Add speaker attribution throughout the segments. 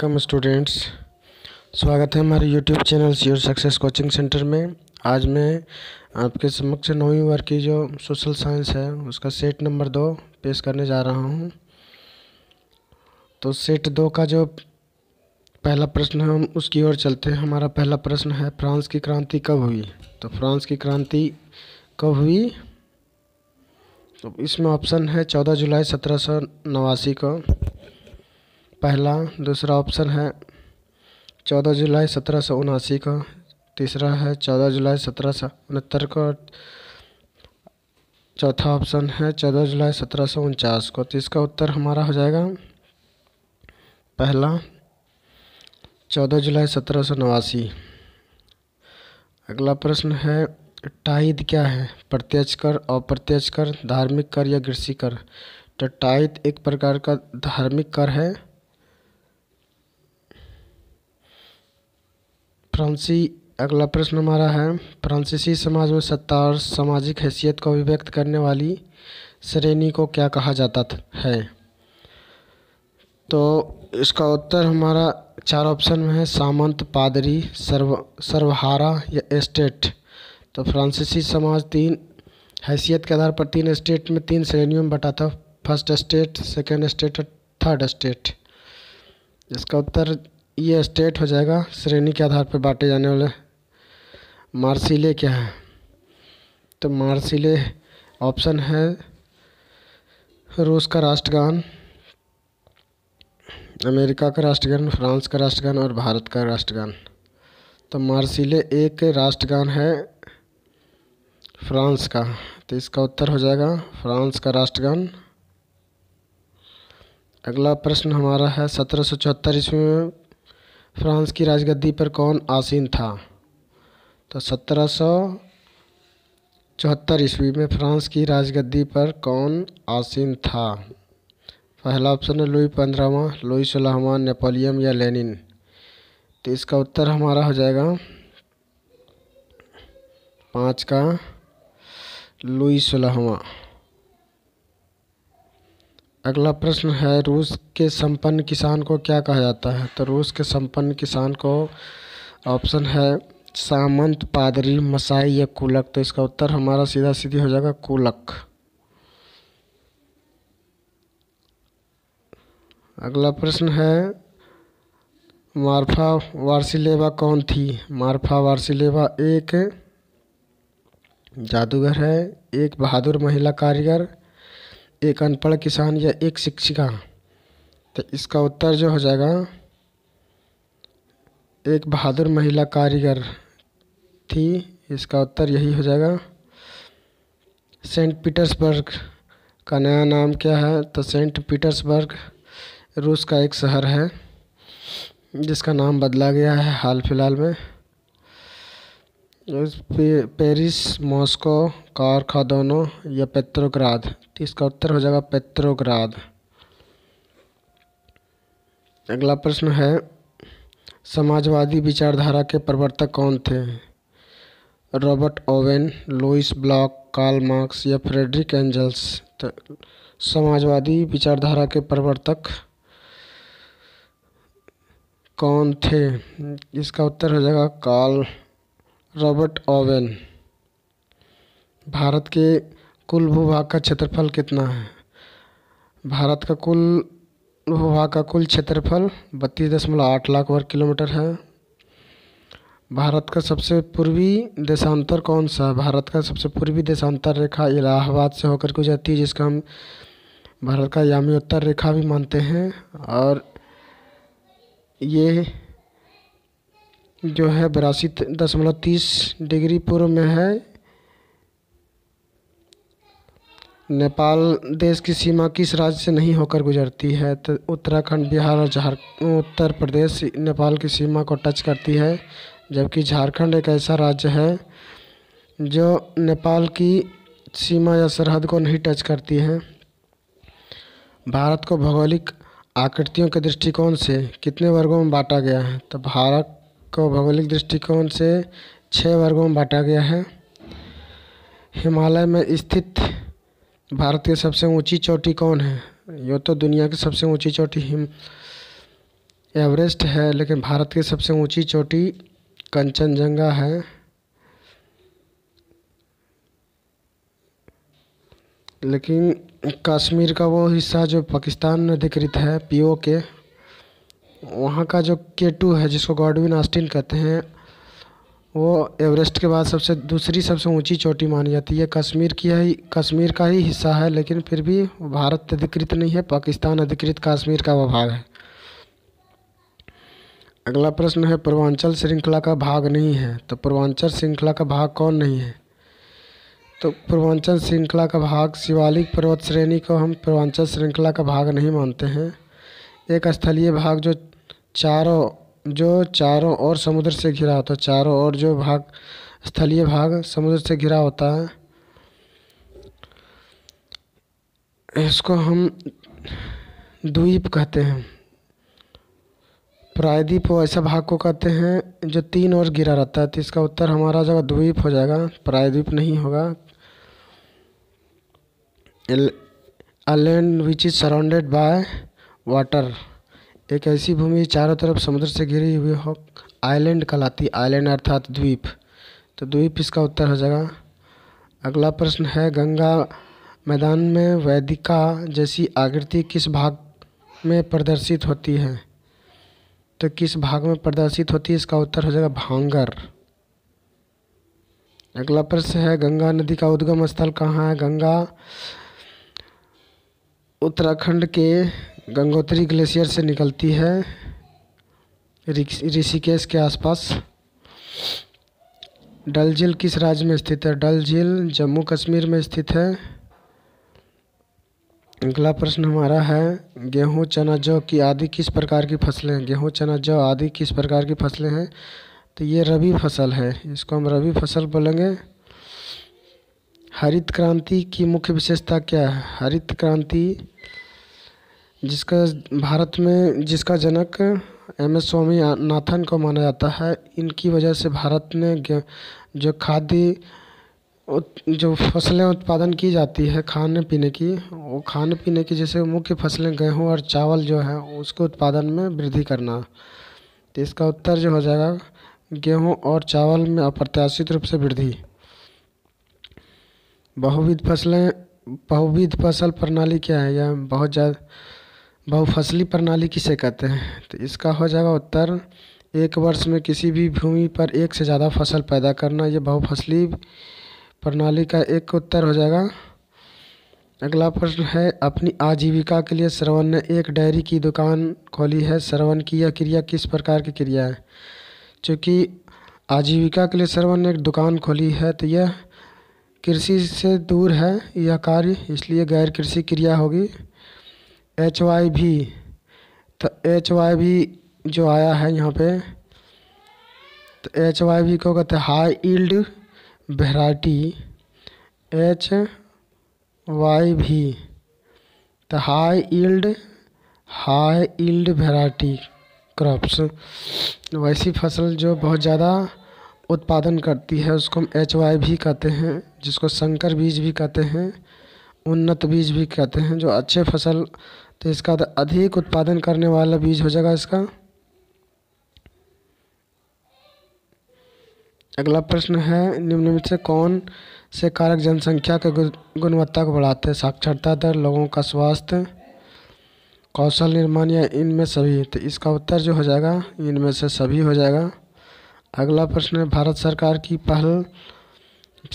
Speaker 1: कम students स्वागत है हमारे YouTube channel C success coaching centre में आज मैं आपके समक्ष नौवीं वर्ग की जो सोशल साइंस है उसका सेट नंबर दो पेश करने जा रहा हूँ तो सेट दो का जो पहला प्रश्न है हम उसकी ओर चलते हैं हमारा पहला प्रश्न है फ्रांस की क्रांति कब हुई तो फ्रांस की क्रांति कब हुई तो इसमें ऑप्शन है चौदह जुलाई सत्रह सौ नवासी को पहला दूसरा ऑप्शन है चौदह जुलाई सत्रह सौ उनासी का तीसरा है चौदह जुलाई सत्रह सौ उनहत्तर का चौथा ऑप्शन है चौदह जुलाई सत्रह सौ उनचास को तो इसका उत्तर हमारा हो जाएगा पहला चौदह जुलाई सत्रह सौ नवासी अगला प्रश्न है टाइद क्या है प्रत्यक्ष कर अप्रत्यक्ष कर धार्मिक कर या कृषि कर तो टाइद एक प्रकार का धार्मिक कर है फ्रांसी अगला प्रश्न हमारा है फ्रांसीसी समाज में सत्ता और सामाजिक हैसियत को अभिव्यक्त करने वाली श्रेणी को क्या कहा जाता है तो इसका उत्तर हमारा चार ऑप्शन में है सामंत पादरी सर्व सर्वहारा या एस्टेट तो फ्रांसीसी समाज तीन हैसियत के आधार पर तीन स्टेट में तीन श्रेणियों में बटा था फर्स्ट स्टेट सेकेंड स्टेट और थर्ड स्टेट इसका उत्तर ये स्टेट हो जाएगा श्रेणी के आधार पर बांटे जाने वाले मार्सिले क्या है तो मार्सिले ऑप्शन है रूस का राष्ट्रगान अमेरिका का राष्ट्रगान फ्रांस का राष्ट्रगान और भारत का राष्ट्रगान तो मार्सिले एक राष्ट्रगान है फ्रांस का तो इसका उत्तर हो जाएगा फ्रांस का राष्ट्रगान अगला प्रश्न हमारा है सत्रह सौ चौहत्तर ईस्वी में फ्रांस की राजगद्दी पर कौन आसीन था तो सत्रह सौ चौहत्तर ईस्वी में फ्रांस की राजगद्दी पर कौन आसीन था पहला ऑप्शन है लुई पंद्रहवा लुई सोलहवा नेपोलियन या लेनिन तो इसका उत्तर हमारा हो जाएगा पाँच का लुई सोलहवा अगला प्रश्न है रूस के संपन्न किसान को क्या कहा जाता है तो रूस के संपन्न किसान को ऑप्शन है सामंत पादरी मसाई या कुलक तो इसका उत्तर हमारा सीधा सीधी हो जाएगा कुलक अगला प्रश्न है मार्फा वारसिलेवा कौन थी मार्फा वारसिलेवा एक जादूगर है एक बहादुर महिला कारीगर एक अनपढ़ किसान या एक शिक्षिका तो इसका उत्तर जो हो जाएगा एक बहादुर महिला कारीगर थी इसका उत्तर यही हो जाएगा सेंट पीटर्सबर्ग का नया नाम क्या है तो सेंट पीटर्सबर्ग रूस का एक शहर है जिसका नाम बदला गया है हाल फिलहाल में पेरिस मॉस्को कारखादोनो या पेत्रोग्राद तो इसका उत्तर हो जाएगा पेत्रोग्राद अगला प्रश्न है समाजवादी विचारधारा के प्रवर्तक कौन थे Robert Owen Louis Blanc Karl Marx या फ्रेडरिक एंजल्स तो समाजवादी विचारधारा के प्रवर्तक कौन थे इसका उत्तर हो जाएगा कार्ल रॉबर्ट ओवेन भारत के कुल भूभाग का क्षेत्रफल कितना है भारत का कुल भूभाग का कुल क्षेत्रफल बत्तीस दशमलव आठ लाख वर्ग किलोमीटर है भारत का सबसे पूर्वी देशांतर कौन सा है भारत का सबसे पूर्वी देशांतर रेखा इलाहाबाद से होकर गुजरती है जिसका हम भारत का यामी उत्तर रेखा भी मानते हैं और ये जो है बरासी दशमलव तीस डिग्री पूर्व में है नेपाल देश की सीमा किस राज्य से नहीं होकर गुजरती है तो उत्तराखंड बिहार और झार उत्तर प्रदेश नेपाल की सीमा को टच करती है जबकि झारखंड एक ऐसा राज्य है जो नेपाल की सीमा या सरहद को नहीं टच करती है भारत को भौगोलिक आकृतियों के दृष्टिकोण से कितने वर्गों में बांटा गया है तो भारत को भौगोलिक दृष्टिकोण से छः वर्गों में बांटा गया है हिमालय में स्थित भारत की सबसे ऊंची चोटी कौन है यो तो दुनिया की सबसे ऊंची चोटी हिम एवरेस्ट है लेकिन भारत की सबसे ऊंची चोटी कंचनजंगा है लेकिन कश्मीर का वो हिस्सा जो पाकिस्तान में अधिकृत है पीओ के वहाँ का जो के टू है जिसको गॉडविन आस्टिन कहते हैं वो एवरेस्ट के बाद सबसे दूसरी सबसे ऊंची चोटी मानी जाती है कश्मीर की है कश्मीर का ही हिस्सा है लेकिन फिर भी भारत अधिकृत नहीं है पाकिस्तान अधिकृत कश्मीर का वह भाग है अगला प्रश्न है पूर्वांचल श्रृंखला का भाग नहीं है तो पूर्वांचल श्रृंखला का भाग कौन नहीं है तो पूर्वांचल श्रृंखला का भाग शिवालिक पर्वत श्रेणी को हम पूर्वांचल श्रृंखला का भाग नहीं मानते हैं एक स्थलीय भाग जो चारों जो चारों ओर समुद्र से घिरा होता है चारों ओर जो भाग स्थलीय भाग समुद्र से घिरा होता है इसको हम द्वीप कहते हैं प्रायद्वीप वो ऐसा भाग को कहते हैं जो तीन ओर गिरा रहता है तो इसका उत्तर हमारा जगह द्वीप हो जाएगा प्रायद्वीप नहीं होगा a land which is surrounded by water एक ऐसी भूमि चारों तरफ समुद्र से घिरी हुई हो आइलैंड कहलाती आइलैंड अर्थात द्वीप तो द्वीप इसका उत्तर हो जाएगा अगला प्रश्न है गंगा मैदान में वैदिका जैसी आकृति किस भाग में प्रदर्शित होती है तो किस भाग में प्रदर्शित होती है इसका उत्तर हो जाएगा भांगर अगला प्रश्न है गंगा नदी का उद्गम स्थल कहाँ है गंगा उत्तराखंड के गंगोत्री ग्लेशियर से निकलती है ऋषिकेश के आसपास डल झील किस राज्य में स्थित है डल झील जम्मू कश्मीर में स्थित है अगला प्रश्न हमारा है गेहूँ चना जौ की आदि किस प्रकार की फसलें हैं गेहूँ चना जौ आदि किस प्रकार की फसलें हैं तो ये रबी फसल है इसको हम रबी फसल बोलेंगे हरित क्रांति की मुख्य विशेषता क्या है हरित क्रांति जिसका भारत में जिसका जनक एम एस स्वामी नाथन को माना जाता है इनकी वजह से भारत में जो खाद्य जो फसलें उत्पादन की जाती है खाने पीने की वो खाने पीने की जैसे मुख्य फसलें गेहूँ और चावल जो है उसको उत्पादन में वृद्धि करना तो इसका उत्तर जो हो जाएगा गेहूँ और चावल में अप्रत्याशित रूप से वृद्धि बहुविध फसलें बहुविध फसल प्रणाली क्या है यह बहुत ज़्यादा बहुफसली प्रणाली किसे कहते हैं तो इसका हो जाएगा उत्तर एक वर्ष में किसी भी भूमि पर एक से ज़्यादा फसल पैदा करना ये बहुफसली प्रणाली का एक उत्तर हो जाएगा अगला प्रश्न है अपनी आजीविका के लिए श्रवण ने एक डायरी की दुकान खोली है श्रवण की यह क्रिया किस प्रकार की क्रिया है चूँकि आजीविका के लिए श्रवण ने एक दुकान खोली है तो यह कृषि से दूर है यह कार्य इसलिए गैर कृषि क्रिया होगी एच वाई भी तो एच वाई भी जो आया है यहाँ पे तो एच वाई भी को कहते हैं high yield variety H Y भी तो high yield high yield variety crops वैसी फसल जो बहुत ज़्यादा उत्पादन करती है उसको हम एच वाई भी कहते हैं जिसको संकर बीज भी कहते हैं उन्नत बीज भी कहते हैं जो अच्छे फसल तो इसका तो अधिक उत्पादन करने वाला बीज हो जाएगा इसका अगला प्रश्न है निम्न में से कौन से कारक जनसंख्या के गुणवत्ता को बढ़ाते हैं साक्षरता दर लोगों का स्वास्थ्य कौशल निर्माण या इनमें सभी तो इसका उत्तर जो हो जाएगा इनमें से सभी हो जाएगा अगला प्रश्न है भारत सरकार की पहल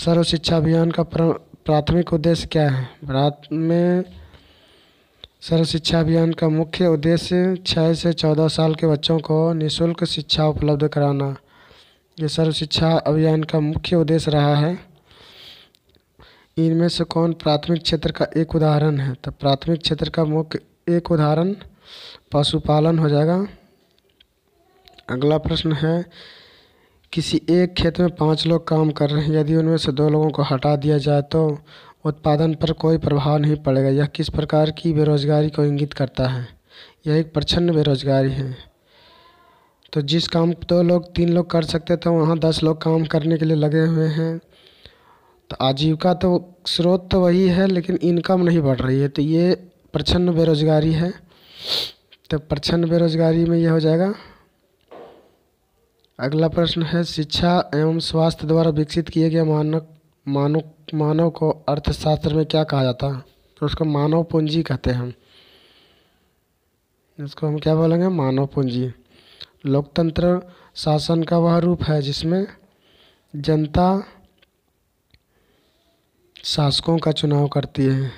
Speaker 1: सर्व शिक्षा अभियान का प्राथमिक उद्देश्य क्या है भारत में सर्व शिक्षा अभियान का मुख्य उद्देश्य छः से चौदह साल के बच्चों को निःशुल्क शिक्षा उपलब्ध कराना ये सर्व शिक्षा अभियान का मुख्य उद्देश्य रहा है इनमें से कौन प्राथमिक क्षेत्र का एक उदाहरण है तो प्राथमिक क्षेत्र का मुख्य एक उदाहरण पशुपालन हो जाएगा अगला प्रश्न है किसी एक खेत में पाँच लोग काम कर रहे हैं यदि उनमें से दो लोगों को हटा दिया जाए तो उत्पादन पर कोई प्रभाव नहीं पड़ेगा यह किस प्रकार की बेरोज़गारी को इंगित करता है यह एक प्रचंड बेरोज़गारी है तो जिस काम दो लोग तीन लोग कर सकते थे वहाँ दस लोग काम करने के लिए लगे हुए हैं तो आजीविका तो स्रोत तो वही है लेकिन इनकम नहीं बढ़ रही है तो ये प्रचंड बेरोज़गारी है तो प्रचंड बेरोज़गारी में यह हो जाएगा अगला प्रश्न है शिक्षा एवं स्वास्थ्य द्वारा विकसित किए गए मानक मानक मानव को अर्थशास्त्र में क्या कहा जाता है तो उसको मानव पूंजी कहते हैं इसको हम क्या बोलेंगे मानव पूंजी लोकतंत्र शासन का वह रूप है जिसमें जनता शासकों का चुनाव करती है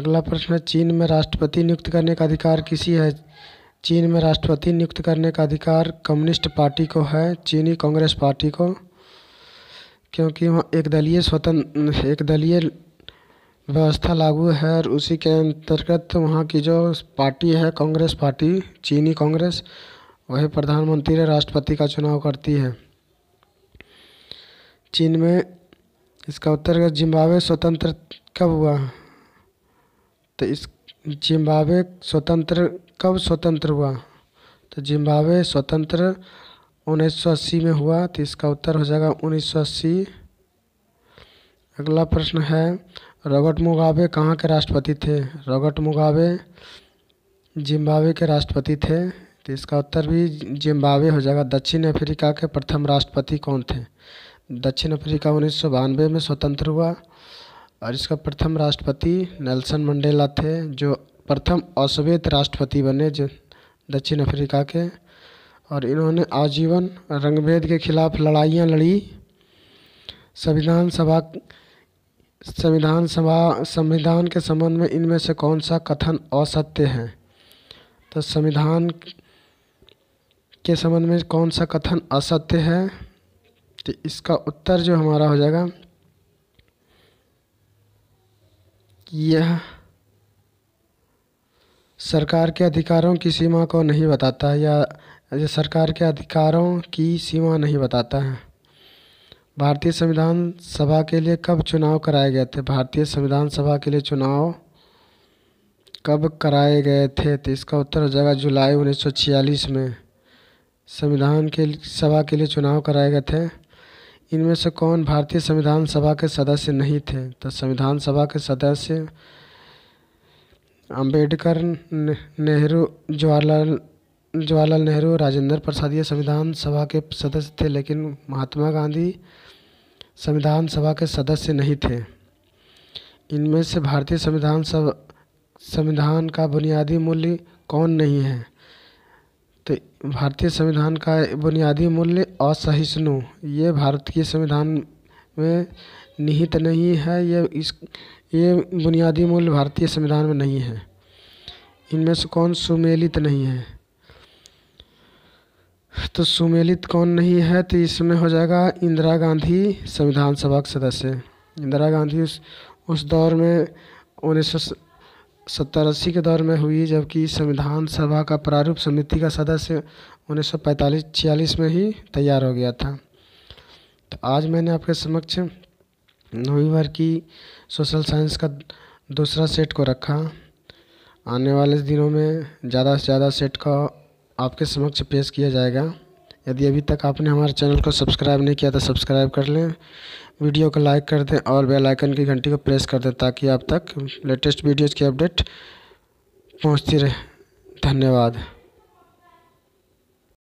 Speaker 1: अगला प्रश्न है चीन में राष्ट्रपति नियुक्त करने का अधिकार किसी है चीन में राष्ट्रपति नियुक्त करने का अधिकार कम्युनिस्ट पार्टी को है चीनी कांग्रेस पार्टी को क्योंकि वहाँ एक दलीय स्वतंत्र एक दलीय व्यवस्था लागू है और उसी के अंतर्गत वहाँ की जो पार्टी है कांग्रेस पार्टी चीनी कांग्रेस वही प्रधानमंत्री या राष्ट्रपति का चुनाव करती है चीन में इसका उत्तर जिम्बाब्वे स्वतंत्र कब हुआ तो इस जिम्बाब्वे स्वतंत्र कब स्वतंत्र हुआ तो जिम्बाब्वे स्वतंत्र उन्नीस सौ अस्सी में हुआ तो इसका उत्तर हो जाएगा उन्नीस सौ अस्सी अगला प्रश्न है रॉबर्ट मुगाबे कहाँ के राष्ट्रपति थे रॉबर्ट मुगाबे जिम्बावे के राष्ट्रपति थे तो इसका उत्तर भी जिम्बावे हो जाएगा दक्षिण अफ्रीका के प्रथम राष्ट्रपति कौन थे दक्षिण अफ्रीका उन्नीस में स्वतंत्र हुआ और इसका प्रथम राष्ट्रपति नेल्सन मंडेला थे जो प्रथम अश्वेत राष्ट्रपति बने जो दक्षिण अफ्रीका के और इन्होंने आजीवन रंगभेद के खिलाफ लड़ाइयाँ लड़ी संविधान सभा संविधान सभा संविधान के संबंध में इनमें से कौन सा कथन असत्य है तो संविधान के संबंध में कौन सा कथन असत्य है तो इसका उत्तर जो हमारा हो जाएगा यह सरकार के अधिकारों की सीमा को नहीं बताता या राज्य सरकार के अधिकारों की सीमा नहीं बताता है भारतीय संविधान सभा के लिए कब चुनाव कराए गए थे भारतीय संविधान सभा के लिए चुनाव कब कराए गए थे तो इसका उत्तर हो जाएगा जुलाई 1946 में संविधान के सभा के लिए चुनाव कराए गए थे इनमें से कौन भारतीय संविधान सभा के सदस्य नहीं थे तो संविधान सभा के सदस्य अंबेडकर नेहरू जवाहरलाल जवाहरलाल नेहरू राजेंद्र प्रसाद ये संविधान सभा के सदस्य थे लेकिन महात्मा गांधी संविधान सभा के सदस्य नहीं थे इनमें से भारतीय संविधान सब संविधान का बुनियादी मूल्य कौन नहीं है तो भारतीय संविधान का बुनियादी मूल्य असहिष्णु ये भारत के संविधान में निहित नहीं है ये इस ये बुनियादी मूल्य भारतीय संविधान में नहीं है इनमें से कौन सुमेलित नहीं है तो सुमेलित कौन नहीं है तो इसमें हो जाएगा इंदिरा गांधी संविधान सभा के सदस्य इंदिरा गांधी उस उस दौर में उन्नीस सौ सत्तर अस्सी के दौर में हुई जबकि संविधान सभा का प्रारूप समिति का सदस्य उन्नीस सौ पैंतालीस छियालीस में ही तैयार हो गया था तो आज मैंने आपके समक्ष नौवीं भर की सोशल साइंस का दूसरा सेट को रखा आने वाले दिनों में ज़्यादा से ज़्यादा सेट का आपके समक्ष पेश किया जाएगा यदि अभी तक आपने हमारे चैनल को सब्सक्राइब नहीं किया तो सब्सक्राइब कर लें वीडियो को लाइक कर दें और बेल आइकन की घंटी को प्रेस कर दें ताकि आप तक लेटेस्ट वीडियोज़ की अपडेट पहुँचती रहे धन्यवाद